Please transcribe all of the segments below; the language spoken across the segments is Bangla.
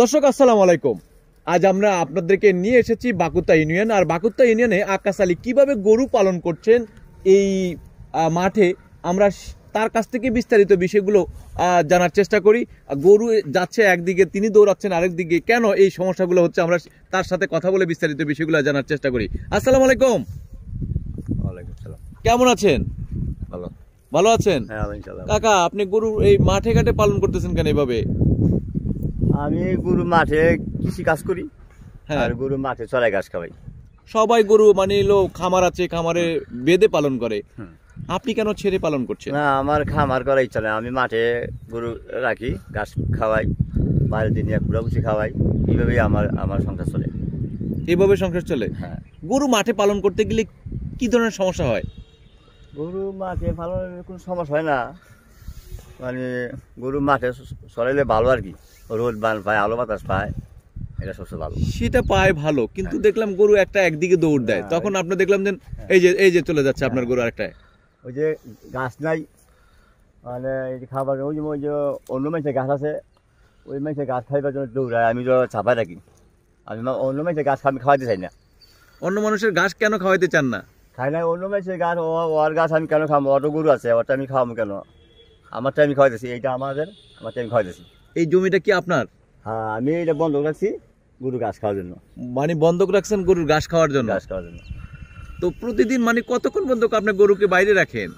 দর্শক আসসালাম আলাইকুম আজ আমরা আপনাদেরকে নিয়ে এসেছি বাকুত্তা ইউনিয়ন আর বাকুত্তা ইউনিয়নে আকাশ আলী কীভাবে গরু পালন করছেন এই মাঠে আমরা তার কাছ থেকে বিস্তারিত বিষয়গুলো জানার চেষ্টা করি গরু যাচ্ছে একদিকে তিনি দৌড়াচ্ছেন আরেক দিকে কেন এই সমস্যাগুলো হচ্ছে আমরা তার সাথে কথা বলে বিস্তারিত বিষয়গুলো জানার চেষ্টা করি আসসালামু আলাইকুম কেমন আছেন ভালো ভালো আছেন হ্যাঁ, কাকা আপনি গরু এই মাঠে ঘাটে পালন করতেছেন কেন এভাবে আমি গরু মাঠে কৃষি কাজ করি হ্যাঁ। আর গরু মাঠে চড়াই ঘাস খাওয়াই সবাই গরু মানে লোক খামার আছে খামারে বেঁধে পালন করে আপনি কেন ছেড়ে পালন করছেন না আমার খামার করা ইচ্ছা নেই আমি মাঠে গরু রাখি ঘাস খাওয়াই বাইরে নিয়ে কুড়াকুচি খাওয়াই এইভাবেই আমার আমার সংসার চলে এইভাবে সংসার চলে হ্যাঁ গরু মাঠে পালন করতে গেলে কি ধরনের সমস্যা হয় গরু মাঠে পালনের কোনো সমস্যা হয় না মানে গরু মাঠে সরাইলে ভালো আর কি রোদ বান পায় আলো বাতাস পায় এটা সবচেয়ে ভালো সেটা পায় ভালো কিন্তু হ্যাঁ। দেখলাম গরু একটা একদিকে দৌড় দেয় হ্যাঁ, তখন আপনার দেখলাম যে হ্যাঁ। এই যে এই যে চলে যাচ্ছে আপনার গরু আরেকটা ওই যে গাছ নাই মানে খাবার ওই যে ওই যে অন্য মানুষের গাছ আছে ওই মানুষের গাছ খাইবার জন্য দৌড়ায় আমি যা চাপাই রাখি আমি অন্য মানুষের গাছ আমি খাওয়াতে চাই না অন্য মানুষের গাছ কেন খাওয়াইতে চান না খাই না অন্য মানুষের গাছ ওর গাছ আমি কেন খাবো অটো গরু আছে ওটা আমি খাওয়াবো কেন আমার টাইম খাওয়াইতেছি এইটা আমাদের আমার টাইম খাওয়াইতেছি এই জমিটা কি আপনার হ্যাঁ আমি এটা বন্ধক রাখছি গরুর ঘাস খাওয়ার জন্য মানে বন্ধক রাখছেন গরুর ঘাস খাওয়ার জন্য ঘাস খাওয়ার জন্য তো প্রতিদিন মানে কতক্ষণ বন্ধক আপনি গরুকে বাইরে রাখেন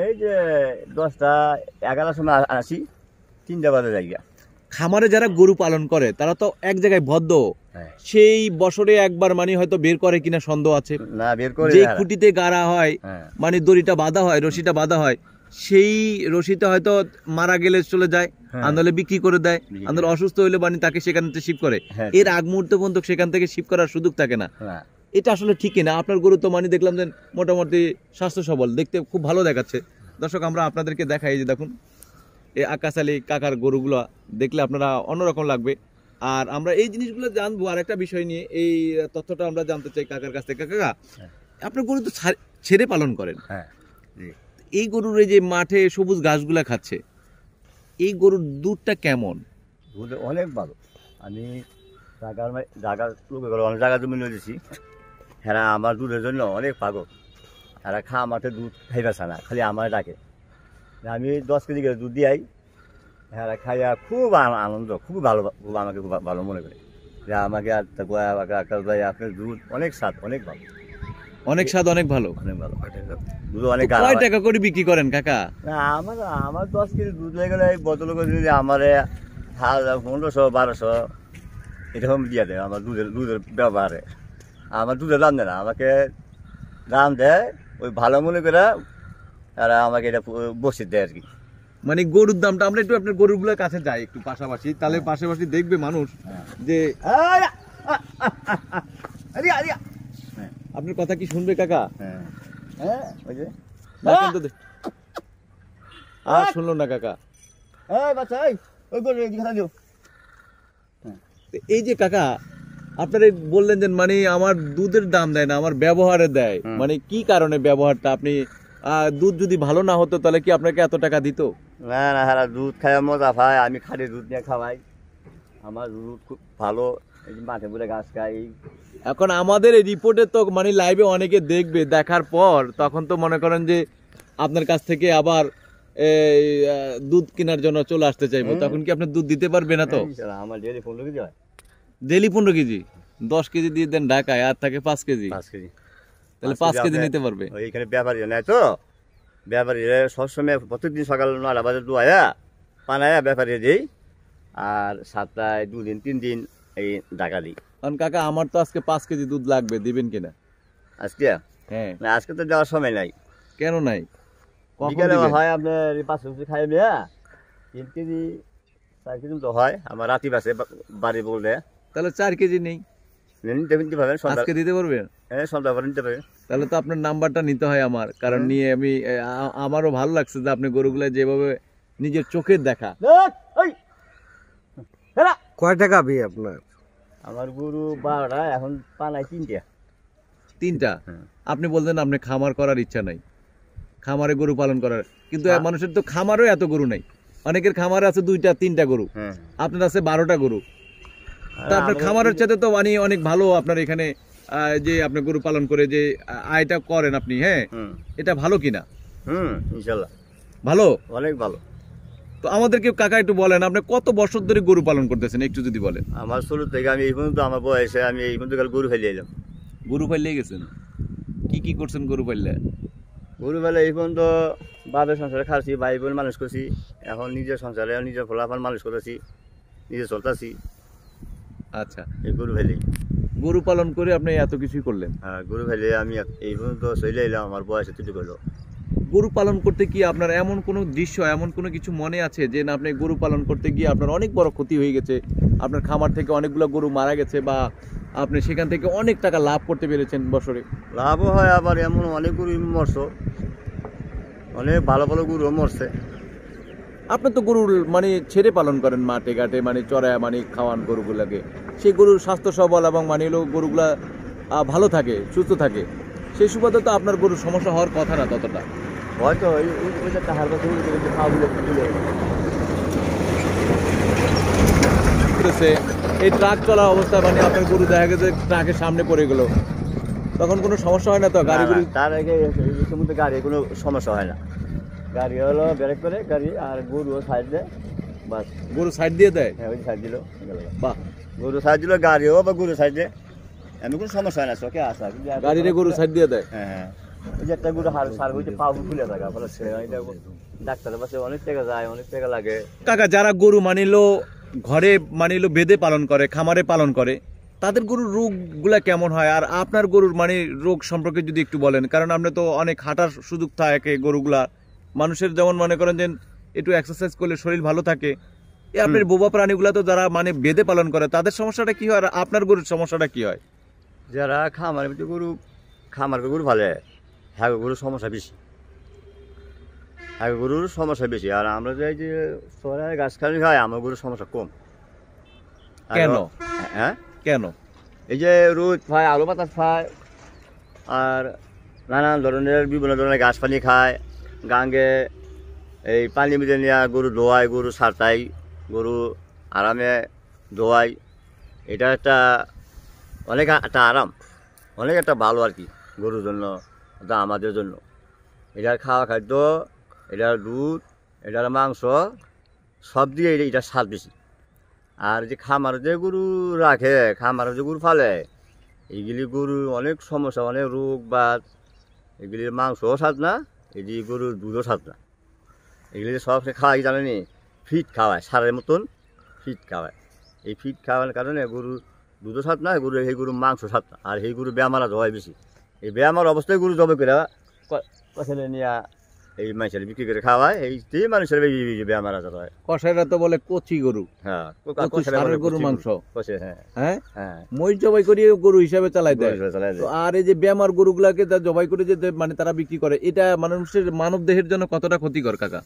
এই যে দশটা এগারোটার সময় আসি তিনটা বাজে জায়গা খামারে যারা গরু পালন করে তারা তো এক জায়গায় বদ্ধ হ্যাঁ। সেই বছরে একবার মানে হয়তো বের করে কিনা সন্দেহ আছে না বের করে যে খুঁটিতে গাড়া হয় হ্যাঁ। মানে দড়িটা বাঁধা হয় রশিটা বাঁধা হয় সেই রশিতে হয়তো মারা গেলে চলে যায় হ্যাঁ। আন্দোলনে বিক্রি করে দেয় আন্দোলন অসুস্থ হইলে বাণী তাকে সেখান থেকে শিপ করে হ্যাঁ। এর আগ মুহূর্ত পর্যন্ত সেখান থেকে শিপ করার সুযোগ থাকে না হ্যাঁ। এটা আসলে ঠিকই না আপনার গরু তো মানি দেখলাম যে মোটামুটি স্বাস্থ্য সবল দেখতে খুব ভালো দেখাচ্ছে দর্শক আমরা আপনাদেরকে দেখাই যে দেখুন এই আকাশ আলী কাকার গরুগুলো দেখলে আপনারা অন্যরকম লাগবে আর আমরা এই জিনিসগুলো জানবো আর একটা বিষয় নিয়ে এই তথ্যটা আমরা জানতে চাই কাকার কাছ থেকে কাকা আপনার গরু তো ছেড়ে পালন করেন হ্যাঁ এই গরুর এই যে মাঠে সবুজ ঘাসগুলা খাচ্ছে এই গরুর দুধটা কেমন দুধে অনেক ভালো আমি জাগার জাগার অনেক জায়গা জমি নিয়ে হ্যাঁ আমার দুধের জন্য অনেক পাগ হ্যাঁ খা আমাকে দুধ খাই বেসা না খালি আমার ডাকে আমি দশ কেজি করে দুধ দিয়াই হ্যাঁ খাইয়া খুব আনন্দ খুব ভালো খুব আমাকে খুব ভালো মনে করে যে আমাকে আর আপনার দুধ অনেক স্বাদ অনেক ভালো অনেক স্বাদ অনেক ভালো অনেক ভালো দুধ অনেক কয় টাকা করে বিক্রি করেন কাকা আমার আমার দশ কেজি দুধ লেগে গেলে বদল করে দিলে আমার পনেরোশো বারোশো এরকম দিয়ে দেয় আমার দুধের দুধের ব্যবহারে আমার দুধের দাম দেয় না আমাকে দাম দেয় ওই ভালো মনে করে তারা আমাকে এটা বসে দেয় আর কি মানে গরুর দামটা আমরা একটু আপনার গরুগুলোর কাছে যাই একটু পাশাপাশি তাহলে হ্যাঁ। পাশাপাশি দেখবে মানুষ হ্যাঁ। যে আরে আরে আপনার কথা কি শুনবে কাকা হ্যাঁ। হ্যাঁ, আর শুনলো না কাকা এই হ্যাঁ। এই যে কাকা বললেন যে মানে আমার দুধের দাম দেয় না আমার ব্যবহারে দেয় মানে কি কারণে ব্যবহারটা আপনি দুধ যদি ভালো না হতো তাহলে কি আপনাকে এত টাকা দিত না না হ্যাঁ দুধ খাই মজা ভাই আমি খালি দুধ নিয়ে খাওয়াই আমার দুধ খুব ভালো মাঠে বলে ঘাস খাই এখন আমাদের এই রিপোর্টে তো মানে লাইভে অনেকে দেখবে দেখার পর তখন তো মনে করেন যে আপনার কাছ থেকে আবার দুধ কেনার জন্য চলে আসতে চাইবো তখন কি আপনি দুধ দিতে পারবে না তো হ্যাঁ, আমার ডেলি পনেরো কেজি হয় ডেলি পনেরো কেজি দশ কেজি দিয়ে দেন ঢাকায় আর থাকে পাঁচ কেজি পাঁচ কেজি তাহলে পাঁচ কেজি নিতে পারবে এখানে ব্যাপারী নেয় তো ব্যাপারী সবসময় প্রত্যেকদিন সকাল নয়টা বাজার দু আয়া পানায়া ব্যাপারী দিই আর সাতটায় দুদিন তিন দিন এই ঢাকা দিই কারণ কাকা আমার তো আজকে পাঁচ কেজি দুধ লাগবে দিবেন কিনা আজকে হ্যাঁ আজকে তো যাওয়ার সময় নাই কেন নাই হয় আপনার পাঁচ কেজি খাই মেয়া হ্যাঁ? তিন কেজি চার কেজি তো হয় আমার রাতি বাসে বাড়ি বললে তাহলে চার কেজি নেই দিতে পারবেন হ্যাঁ তাহলে তো আপনার নাম্বারটা নিতে হয় আমার কারণ নিয়ে আমি আমারও ভালো লাগছে যে আপনি গরুগুলো যেভাবে নিজের চোখের দেখা কয় টাকা আপনার আমার গরু বারোটা এখন তিনটা তিনটা হ্যাঁ। আপনি বলতেন আপনি খামার করার ইচ্ছা নাই খামারে গরু পালন করার কিন্তু মানুষের তো খামারও এত গরু নাই অনেকের খামারে আছে দুইটা তিনটা গরু হ্যাঁ। আপনার আছে বারোটা গরু তা আপনার হ্যাঁ, খামারের সাথে তো মানে অনেক ভালো আপনার এখানে যে আপনি গরু পালন করে যে আয়টা করেন আপনি হ্যাঁ এটা ভালো কিনা হুম ইনশাল্লাহ ভালো অনেক ভালো তো আমাদেরকে কাকা একটু বলেন আপনি কত বছর ধরে গরু পালন করতেছেন একটু যদি বলেন আমার শুরু থেকে আমি এই পর্যন্ত আমার বয়সে আমি এই পর্যন্ত কাল গরু ফেলে এলাম গরু ফেলে গেছেন কি কি করছেন গরু ফেললে গরু ফেলে এই পর্যন্ত বাপের সংসারে খাচ্ছি ভাই বোন মানুষ করছি এখন নিজের সংসারে নিজের ফলাফল মানুষ করেছি নিজে চলতেছি আচ্ছা এই গরু ফেলে গরু পালন করে আপনি এত কিছুই করলেন হ্যাঁ গরু ফেলে আমি এই পর্যন্ত চলে এলাম আমার বয়সে এতটুকু করলো গরু পালন করতে গিয়ে আপনার এমন কোনো দৃশ্য এমন কোনো কিছু মনে আছে যে না আপনি গরু পালন করতে গিয়ে আপনার অনেক বড় ক্ষতি হয়ে গেছে আপনার খামার থেকে অনেকগুলো গরু মারা গেছে বা আপনি সেখান থেকে অনেক টাকা লাভ করতে পেরেছেন বছরে লাভও হয় আবার এমন অনেক গরু মরছ অনেক ভালো ভালো গরু মরছে আপনি তো গরুর মানে ছেড়ে পালন করেন মাঠে ঘাটে মানে চড়ায় মানে খাওয়ান গরুগুলাকে সেই গরুর স্বাস্থ্য সবল এবং মানে গরুগুলা ভালো থাকে সুস্থ থাকে সেই সুবাদে তো আপনার গরুর সমস্যা হওয়ার কথা না ততটা হয়তো এই ট্রাক চলা অবস্থা মানে আপনার গরু দেখা গেছে ট্রাকের সামনে পড়ে গেল তখন কোনো সমস্যা হয় না তো গাড়ি তার আগে ইতিমধ্যে গাড়ি কোনো সমস্যা হয় না গাড়ি হলো ব্রেক করে গাড়ি আর গরু সাইড দেয় বাস গরু সাইড দিয়ে দেয় হ্যাঁ ওই সাইড দিল বাহ গরু সাইড দিল গাড়িও বা গরু সাইড দেয় এমন কোনো সমস্যা আসা গরু দিয়ে দেয় হ্যাঁ, হ্যাঁ। যে একটা গরু হার সার হইতে বলে ডাক্তারের পাশে অনেক টাকা যায় অনেক টাকা লাগে কাকা যারা গরু মানিলো ঘরে মানিলো বেদে পালন করে খামারে পালন করে তাদের গরুর গুলা কেমন হয় আর আপনার গরুর মানে রোগ সম্পর্কে যদি একটু বলেন কারণ আপনি তো অনেক হাঁটার সুযোগ থাকে গরুগুলা মানুষের যেমন মনে করেন যে একটু এক্সারসাইজ করলে শরীর ভালো থাকে আপনার বোবা প্রাণীগুলো তো যারা মানে বেদে পালন করে তাদের সমস্যাটা কি হয় আর আপনার গরুর সমস্যাটা কি হয় যারা খামারের মধ্যে গরু খামার গরু ভালে হ্যাঁ গরুর সমস্যা বেশি হ্যাঁ গরুর সমস্যা বেশি আর আমরা যাই যে শহরে গাছ খালি খাই আমার গরুর সমস্যা কম কেন হ্যাঁ কেন এই যে রোদ খায় আলু বাতাস খায় আর নানান ধরনের বিভিন্ন ধরনের গাছ পানি খায় গাঙ্গে এই পানি মিলে নিয়ে গরু ধোয়ায় গরু সারতাই গরু আরামে ধোয়াই এটা একটা অনেক একটা আরাম অনেক একটা ভালো আর কি গরুর জন্য বা আমাদের জন্য এটার খাওয়া খাদ্য এটার দুধ এটার মাংস সব দিয়ে এটার স্বাদ বেশি আর যে খামার যে গরু রাখে খামার যে গরু ফালে এগুলি গরুর অনেক সমস্যা অনেক রোগ বাদ এগুলির মাংসও স্বাদ না এগুলি গরুর দুধও স্বাদ না এগুলি সব খাওয়াই জানেনি ফিট খাওয়ায় সারের মতন ফিট খাওয়ায় এই ফিট খাওয়ার কারণে গরুর দুধ সাত না গরু সেই গরু মাংস সাত আর সেই গরু ব্যায়ামারা জবাই বেশি এই ব্যায়ামার অবস্থায় গরু জবে করে কষালে নিয়ে এই মানুষের বিক্রি করে খাওয়ায় এই দিয়ে মানুষের ব্যায়ামার আজার হয় কষাইরা তো বলে কচি গরু হ্যাঁ গরু মাংস কষে হ্যাঁ হ্যাঁ হ্যাঁ মহিষ জবাই করি গরু হিসাবে চালাই দেয় আর এই যে ব্যায়ামার গরুগুলাকে তা জবাই করে যে মানে তারা বিক্রি করে এটা মানুষের মানব দেহের জন্য কতটা ক্ষতিকর কাকা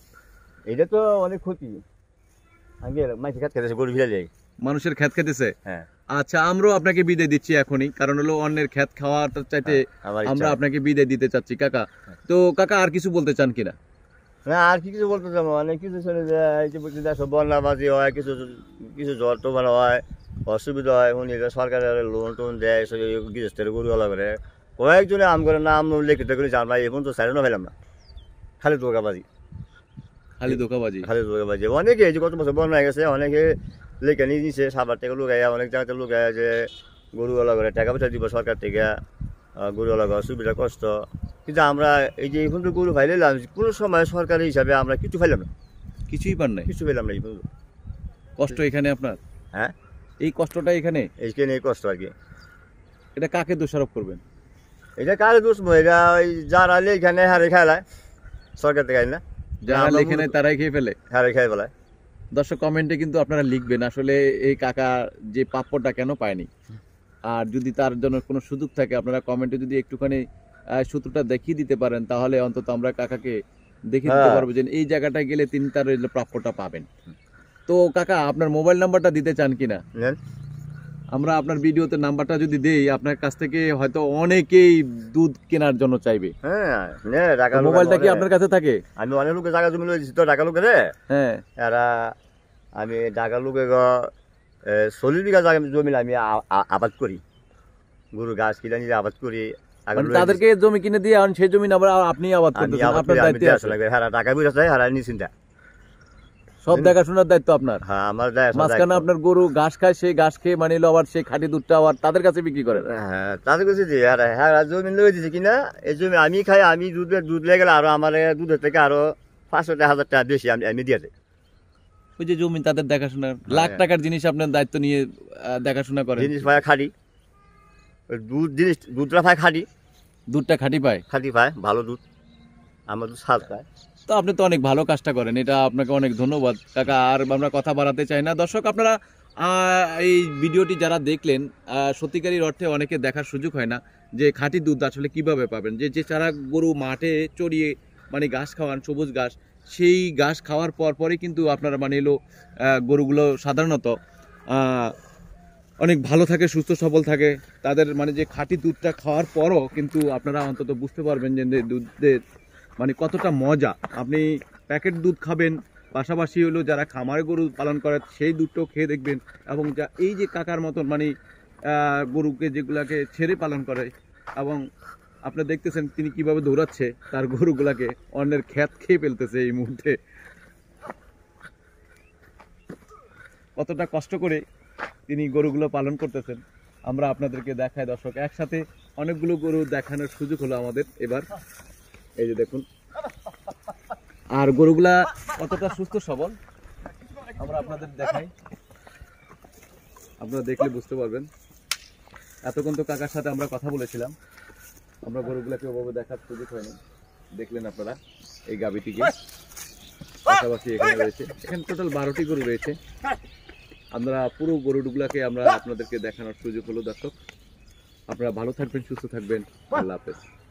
এটা তো অনেক ক্ষতি আগে মানুষের খেত খেতেছে গরু ফিরে যায় মানুষের খেত খেতেছে হ্যাঁ আচ্ছা আমরাও আপনাকে বিদায় দিচ্ছি এখনই কারণ হলো অন্যের খ্যাত খাওয়ার চাইতে হ্যাঁ, আমরা আপনাকে বিদায় দিতে চাচ্ছি কাকা হ্যাঁ। তো কাকা আর কিছু বলতে চান কিনা না আর কিছু বলতে অনেক কিছু শুনে যায় দেখো বন্যাবাজি হয় কিছু কিছু জ্বর হয় অসুবিধা হয় উনি সরকারের লোন টোন দেয় সব গৃহস্থের গরু করে কয়েকজনে আম করে নাম লিখিত করে এখন তো না পেলাম না খালি দোকাবাজি খালি দোকাবাজি খালি দোকাবাজি অনেকে এই যে কত বছর বন্যা হয়ে গেছে অনেকে লেখা নিয়ে নিছে সাবার থেকে লুকাইয়া অনেক জায়গাতে লুকাইয়া যে গরুওয়ালা ঘরে টাকা পয়সা দিব সরকার থেকে গরুওয়ালা ঘর সুবিধা কষ্ট কিন্তু আমরা এই যে এখন তো গরু এলাম কোনো সময় সরকারি হিসাবে আমরা কিছু ফাইলাম না কিছুই পান নাই কিছু ফাইলাম না এই পর্যন্ত কষ্ট এখানে আপনার হ্যাঁ এই কষ্টটা এখানে এইখানে এই কষ্ট আর কি এটা কাকে দোষারোপ করবেন এটা কার দোষ এটা ওই যারা এখানে হারে খেলায় সরকার থেকে না যারা এখানে তারাই খেয়ে ফেলে হারে খেয়ে ফেলায় দর্শক কমেন্টে কিন্তু আপনারা লিখবেন আসলে এই কাকা যে প্রাপ্যটা কেন পায়নি আর যদি তার জন্য কোনো সুযোগ থাকে আপনারা কমেন্টে যদি একটুখানি সূত্রটা দেখিয়ে দিতে পারেন তাহলে অন্তত আমরা কাকাকে দেখিয়ে দিতে হ্যাঁ। পারবো যে এই জায়গাটায় গেলে তিনি তার প্রাপ্যটা পাবেন তো কাকা আপনার মোবাইল নাম্বারটা দিতে চান কিনা আমরা আপনার ভিডিওতে নাম্বারটা যদি দেই আপনার কাছ থেকে হয়তো অনেকেই দুধ কেনার জন্য চাইবে হ্যাঁ, হ্যাঁ মোবাইলটা কি আপনার কাছে থাকে আমি অনেক লোকের জায়গা জমি লয়েছি তো ঢাকা লোকের হ্যাঁ এরা আমি ঢাকা লোকে চল্লিশ বিঘা জায়গা জমি আমি আবাদ করি গরু গাছ কিনে নিয়ে আবাদ করি মানে তাদেরকে জমি কিনে দিয়ে সেই জমি আবার আপনি আবাদ করতে আপনার দায়িত্ব আসলে হ্যাঁ টাকা বুঝে আছে হারা হ্যাঁ, নিশ্চিন্তা সব দেখাশোনার দায়িত্ব আপনার হ্যাঁ আমার মাঝখানে আপনার গরু ঘাস খায় সেই ঘাস খেয়ে মানে আবার সেই খাঁটি দুধটা আবার তাদের কাছে বিক্রি করে হ্যাঁ তাদের কাছে যে আর হ্যাঁ জমি লোক দিয়েছে কিনা এই জমি আমি খাই আমি দুধ দুধ লেগে গেলে আরো আমার দুধের থেকে আরো পাঁচশো টাকা হাজার টাকা বেশি আমি আমি দিয়ে ওই যে জমি তাদের দেখাশোনা হ্যাঁ। লাখ টাকার জিনিস আপনার দায়িত্ব নিয়ে দেখাশোনা করে জিনিস ভাই খাটি দুধ জিনিস দুধটা ভাই খাঁটি দুধটা খাঁটি পায় খাঁটি পায় ভালো দুধ আমার দুধ স্বাদ পায় তো আপনি তো অনেক ভালো কাজটা করেন এটা আপনাকে অনেক ধন্যবাদ কাকা আর আমরা কথা বাড়াতে চাই না দর্শক আপনারা এই ভিডিওটি যারা দেখলেন সত্যিকারীর অর্থে অনেকে দেখার সুযোগ হয় না যে খাঁটি দুধ আসলে কিভাবে পাবেন যে যে চারা গরু মাঠে চড়িয়ে মানে ঘাস খাওয়ান সবুজ ঘাস সেই ঘাস খাওয়ার পর পরে কিন্তু আপনারা মানে এলো গরুগুলো সাধারণত অনেক ভালো থাকে সুস্থ সবল থাকে তাদের মানে যে খাঁটি দুধটা খাওয়ার পরও কিন্তু আপনারা অন্তত বুঝতে পারবেন যে দুধের মানে কতটা মজা আপনি প্যাকেট দুধ খাবেন পাশাপাশি হলো যারা খামারে গরু পালন করে সেই দুধটাও খেয়ে দেখবেন এবং যা এই যে কাকার মতন মানে গরুকে যেগুলাকে ছেড়ে পালন করে এবং আপনি দেখতেছেন তিনি কিভাবে দৌড়াচ্ছে তার গরুগুলাকে অন্যের খ্যাত খেয়ে ফেলতেছে এই মুহূর্তে কতটা কষ্ট করে তিনি গরুগুলো পালন করতেছেন আমরা আপনাদেরকে দেখাই দর্শক একসাথে অনেকগুলো গরু দেখানোর সুযোগ হলো আমাদের এবার এই যে দেখুন আর গরুগুলা কতটা সুস্থ সবল আমরা আপনাদের দেখাই আপনারা দেখলে বুঝতে পারবেন এতক্ষণ তো কাকার সাথে আমরা কথা বলেছিলাম আমরা গরুগুলাকে ওভাবে দেখার সুযোগ হয়নি দেখলেন আপনারা এই গাবিটিকে পাশাপাশি এখানে রয়েছে এখানে টোটাল বারোটি গরু রয়েছে আমরা পুরো গরুগুলাকে আমরা আপনাদেরকে দেখানোর সুযোগ হলো দর্শক আপনারা ভালো থাকবেন সুস্থ থাকবেন আল্লাহ হাফেজ